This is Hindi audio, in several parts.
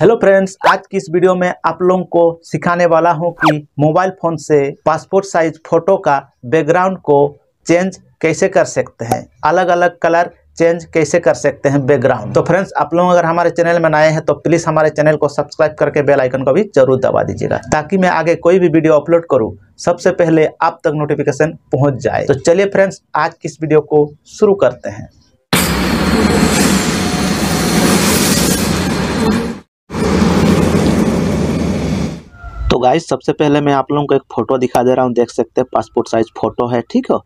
हेलो फ्रेंड्स आज की इस वीडियो में आप लोगों को सिखाने वाला हूं कि मोबाइल फ़ोन से पासपोर्ट साइज फ़ोटो का बैकग्राउंड को चेंज कैसे कर सकते हैं अलग अलग कलर चेंज कैसे कर सकते हैं बैकग्राउंड तो फ्रेंड्स आप लोग अगर हमारे चैनल में नए हैं तो प्लीज़ हमारे चैनल को सब्सक्राइब करके बेल आइकन को भी जरूर दबा दीजिएगा ताकि मैं आगे कोई भी वीडियो अपलोड करूँ सबसे पहले आप तक नोटिफिकेशन पहुँच जाए तो चलिए फ्रेंड्स आज की इस वीडियो को शुरू करते हैं तो गाइस सबसे पहले मैं आप लोगों को एक फ़ोटो दिखा दे रहा हूँ देख सकते हैं पासपोर्ट साइज़ फ़ोटो है ठीक हो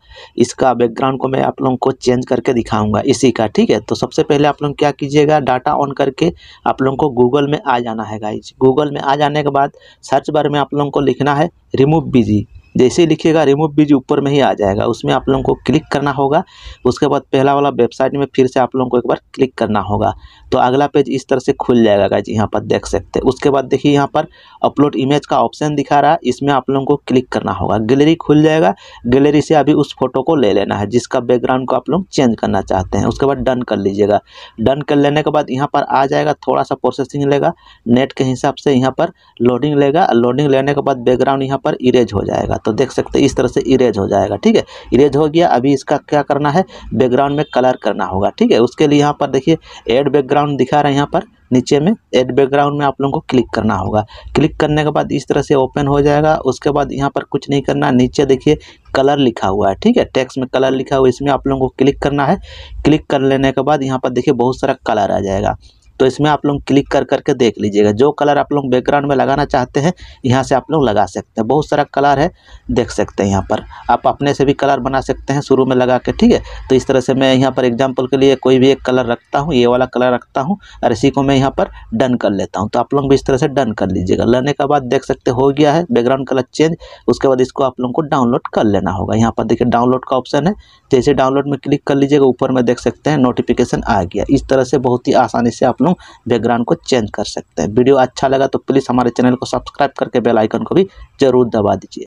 इसका बैकग्राउंड को मैं आप लोगों को चेंज करके दिखाऊंगा इसी का ठीक है तो सबसे पहले आप लोग क्या कीजिएगा डाटा ऑन करके आप लोगों को गूगल में आ जाना है गाइज गूगल में आ जाने के बाद सर्च बार में आप लोगों को लिखना है रिमूव बिजी जैसे ही लिखिएगा रिमूव बीज ऊपर में ही आ जाएगा उसमें आप लोगों को क्लिक करना होगा उसके बाद पहला वाला वेबसाइट में फिर से आप लोगों को एक बार क्लिक करना होगा तो अगला पेज इस तरह से खुल जाएगा जी यहाँ पर देख सकते हैं उसके बाद देखिए यहाँ पर अपलोड इमेज का ऑप्शन दिखा रहा है इसमें आप लोगों को क्लिक करना होगा गैलरी खुल जाएगा गैलरी से अभी उस फोटो को ले लेना है जिसका बैकग्राउंड को आप लोग चेंज करना चाहते हैं उसके बाद डन कर लीजिएगा डन कर लेने के बाद यहाँ पर आ जाएगा थोड़ा सा प्रोसेसिंग लेगा नेट के हिसाब से यहाँ पर लोडिंग लेगा लोडिंग लेने के बाद बैकग्राउंड यहाँ पर इरेज हो जाएगा तो देख सकते इस तरह से इरेज हो जाएगा ठीक है इरेज हो गया अभी इसका क्या करना है बैकग्राउंड में कलर करना होगा ठीक है उसके लिए यहाँ पर देखिए एड बैकग्राउंड दिखा रहे हैं यहाँ पर नीचे में एड बैकग्राउंड में आप लोगों को क्लिक करना होगा क्लिक करने के बाद इस तरह से ओपन हो जाएगा उसके बाद यहाँ पर कुछ नहीं करना नीचे देखिए कलर लिखा हुआ है ठीक है टेक्स्ट में कलर लिखा हुआ है इसमें आप लोगों को क्लिक करना है क्लिक कर लेने के बाद यहाँ पर देखिए बहुत सारा कलर आ जाएगा तो इसमें आप लोग क्लिक कर करके देख लीजिएगा जो कलर आप लोग बैकग्राउंड में लगाना चाहते हैं यहाँ से आप लोग लगा सकते हैं बहुत सारा कलर है देख सकते हैं यहाँ पर आप अपने से भी कलर बना सकते हैं शुरू में लगा के ठीक है तो इस तरह से मैं यहाँ पर एग्जाम्पल के लिए कोई भी एक कलर रखता हूँ ये वाला कलर रखता हूँ और इसी को मैं यहाँ पर डन कर लेता हूँ तो आप लोग भी इस तरह से डन कर लीजिएगा लेने के बाद देख सकते हो गया है बैकग्राउंड कलर चेंज उसके बाद इसको आप लोगों को डाउनलोड कर लेना होगा यहाँ पर देखिए डाउनलोड का ऑप्शन है जैसे डाउनलोड में क्लिक कर लीजिएगा ऊपर में देख सकते हैं नोटिफिकेशन आ गया इस तरह से बहुत ही आसानी से आप लोग बैकग्राउंड को चेंज कर सकते हैं वीडियो अच्छा लगा तो प्लीज़ हमारे चैनल को सब्सक्राइब करके बेलाइकन को भी जरूर दबा दीजिए